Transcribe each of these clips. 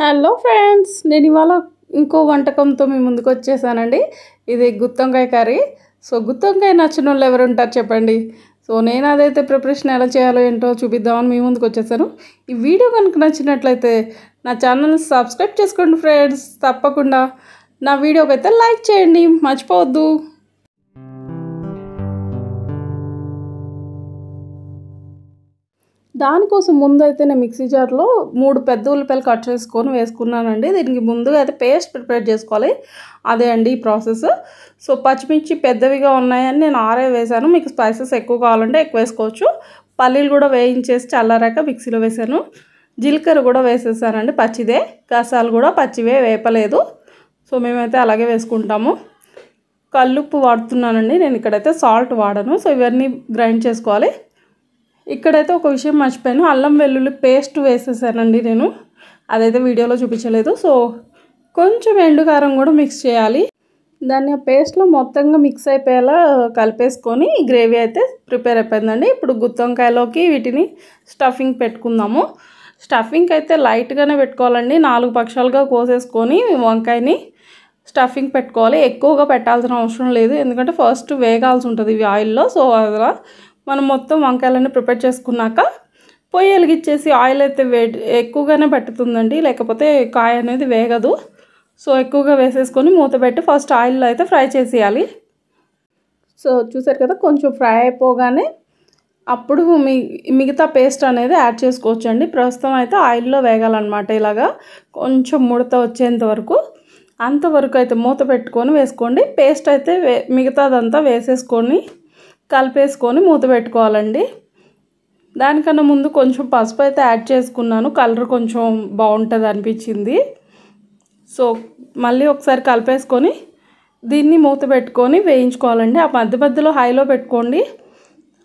hello friends నేను ఇవాళ ఇంకో వంటకంతో మీ ముందుకు వచ్చేసానండి ఇది గుత్తంకాయ కర్రీ సో గుత్తంకాయ నచ్చిన వాళ్ళు ఎవరు ఉంటారు చెప్పండి సో నేను అదైతే ప్రిపరేషన్ ఎలా చేయాలో ఏంటో చూపిద్దామని మీ ముందుకు వచ్చేసాను ఈ వీడియో కనుక నచ్చినట్లయితే నా ఛానల్ని సబ్స్క్రైబ్ చేసుకోండి ఫ్రెండ్స్ తప్పకుండా నా వీడియోకి అయితే లైక్ చేయండి మర్చిపోవద్దు దానికోసం ముందు అయితే నేను మిక్సీ జార్లో మూడు పెద్ద ఉల్లిపాయలు కట్ చేసుకొని వేసుకున్నానండి దీనికి ముందుగా అయితే పేస్ట్ ప్రిపేర్ చేసుకోవాలి అదే అండి ఈ ప్రాసెస్ సో పచ్చిమిర్చి పెద్దవిగా ఉన్నాయని నేను ఆరే వేశాను మీకు స్పైసెస్ ఎక్కువ కావాలంటే ఎక్కువ వేసుకోవచ్చు పల్లీలు కూడా వేయించేసి చల్లారాక మిక్సీలో వేశాను జీలకర్ర కూడా వేసేసానండి పచ్చిదే గసాలు కూడా పచ్చివే వేపలేదు సో మేమైతే అలాగే వేసుకుంటాము కల్లుప్పు వాడుతున్నానండి నేను ఇక్కడైతే సాల్ట్ వాడను సో ఇవన్నీ గ్రైండ్ చేసుకోవాలి ఇక్కడైతే ఒక విషయం మర్చిపోయాను అల్లం వెల్లుల్లి పేస్ట్ వేసేసానండి నేను అదైతే వీడియోలో చూపించలేదు సో కొంచెం ఎండుకారం కూడా మిక్స్ చేయాలి దాన్ని ఆ పేస్ట్లో మొత్తంగా మిక్స్ అయిపోయేలా కలిపేసుకొని గ్రేవీ అయితే ప్రిపేర్ అయిపోయిందండి ఇప్పుడు గుత్తొంకాయలోకి వీటిని స్టఫింగ్ పెట్టుకుందాము స్టఫింగ్ అయితే లైట్గానే పెట్టుకోవాలండి నాలుగు పక్షాలుగా కోసేసుకొని వంకాయని స్టఫింగ్ పెట్టుకోవాలి ఎక్కువగా పెట్టాల్సిన అవసరం లేదు ఎందుకంటే ఫస్ట్ వేగాల్సి ఉంటుంది ఇవి ఆయిల్లో సో అలా మనం మొత్తం వంకాయలన్నీ ప్రిపేర్ చేసుకున్నాక పొయ్యి వెలిగిచ్చేసి ఆయిల్ అయితే వే ఎక్కువగానే పెట్టుతుందండి లేకపోతే కాయ అనేది వేగదు సో ఎక్కువగా వేసేసుకొని మూత పెట్టి ఫస్ట్ ఆయిల్లో అయితే ఫ్రై చేసేయాలి సో చూసారు కదా కొంచెం ఫ్రై అయిపోగానే అప్పుడు మీ మిగతా పేస్ట్ అనేది యాడ్ చేసుకోవచ్చు అండి ప్రస్తుతం అయితే ఆయిల్లో వేగాలన్నమాట ఇలాగా కొంచెం ముడత వచ్చేంత వరకు అంతవరకు అయితే మూత పెట్టుకొని వేసుకోండి పేస్ట్ అయితే మిగతాదంతా వేసేసుకొని కలిపేసుకొని మూత పెట్టుకోవాలండి దానికన్నా ముందు కొంచెం పసుపు అయితే యాడ్ చేసుకున్నాను కలర్ కొంచెం బాగుంటుంది అనిపించింది సో మళ్ళీ ఒకసారి కలిపేసుకొని దీన్ని మూత పెట్టుకొని వేయించుకోవాలండి ఆ మధ్య మధ్యలో హైలో పెట్టుకోండి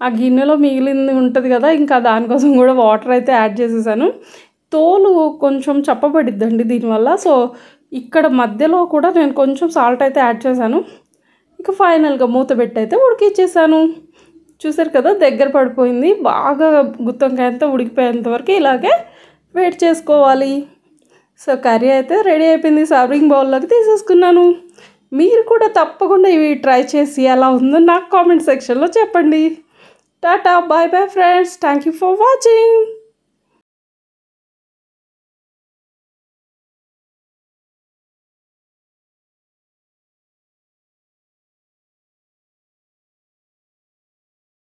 ఆ గిన్నెలో మిగిలింది ఉంటుంది కదా ఇంకా దానికోసం కూడా వాటర్ అయితే యాడ్ చేసేసాను తోలు కొంచెం చప్పబడిద్దండి దీనివల్ల సో ఇక్కడ మధ్యలో కూడా నేను కొంచెం సాల్ట్ అయితే యాడ్ చేశాను ఇంకా ఫైనల్గా మూత పెట్టయితే ఉడికిచ్చేసాను చూసారు కదా దగ్గర పడిపోయింది బాగా గుత్తంకాయంత ఉడికిపోయేంత వరకు ఇలాగే వెయిట్ చేసుకోవాలి సో కర్రీ అయితే రెడీ అయిపోయింది సర్వింగ్ బౌల్లోకి తీసేసుకున్నాను మీరు కూడా తప్పకుండా ఇవి ట్రై చేసి ఎలా ఉందో నాకు కామెంట్ సెక్షన్లో చెప్పండి tata bye bye friends thank you for watching